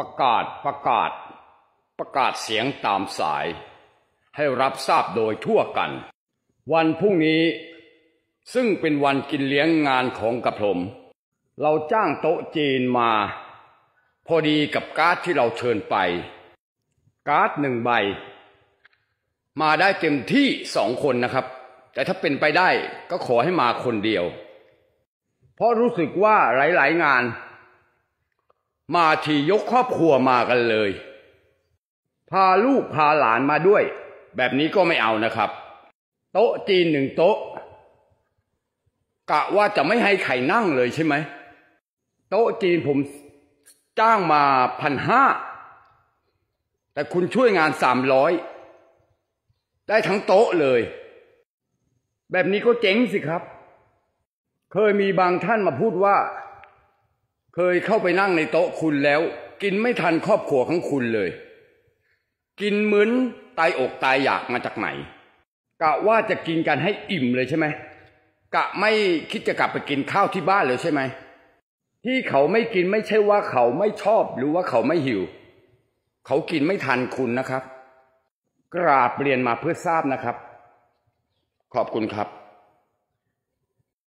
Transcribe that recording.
ประกาศประกาศประกาศเสียงตามสาย ให้รับทราบโดยทั่วกัน วันพรุ่งนี้ ซึ่งเป็นวันกินเลี้ยงงานของกระผม เราจ้างโต๊ะจีนมา พอดีกับการ์ดที่เราเชิญไป การ์ดหนึ่งใบ มาได้เต็มที่สองคนนะครับ แต่ถ้าเป็นไปได้ก็ขอให้มาคนเดียว เพราะรู้สึกว่าหลาย ๆ งานมาทียกครอบครัวมากันเลย พาลูกพาหลานมาด้วย แบบนี้ก็ไม่เอานะครับ โต๊ะจีนหนึ่งโต๊ะ กะว่าจะไม่ให้ใครนั่งเลยใช่ไหม โต๊ะจีนผมจ้างมาพันห้าแต่คุณช่วยงานสามร้อยได้ทั้งโต๊ะเลย แบบนี้ก็เจ๊งสิครับ เคยมีบางท่านมาพูดว่าเคยเข้าไปนั่งในโต๊ะคุณแล้ว กินไม่ทันครอบครัวของคุณเลย กินเหมือนตายอกตายอยากมาจากไหน กะว่าจะกินกันให้อิ่มเลยใช่ไหมกะไม่คิดจะกลับไปกินข้าวที่บ้านเลยใช่ไหมที่เขาไม่กินไม่ใช่ว่าเขาไม่ชอบหรือว่าเขาไม่หิว เขากินไม่ทันคุณนะครับ กราบเรียนมาเพื่อทราบนะครับ ขอบคุณครับ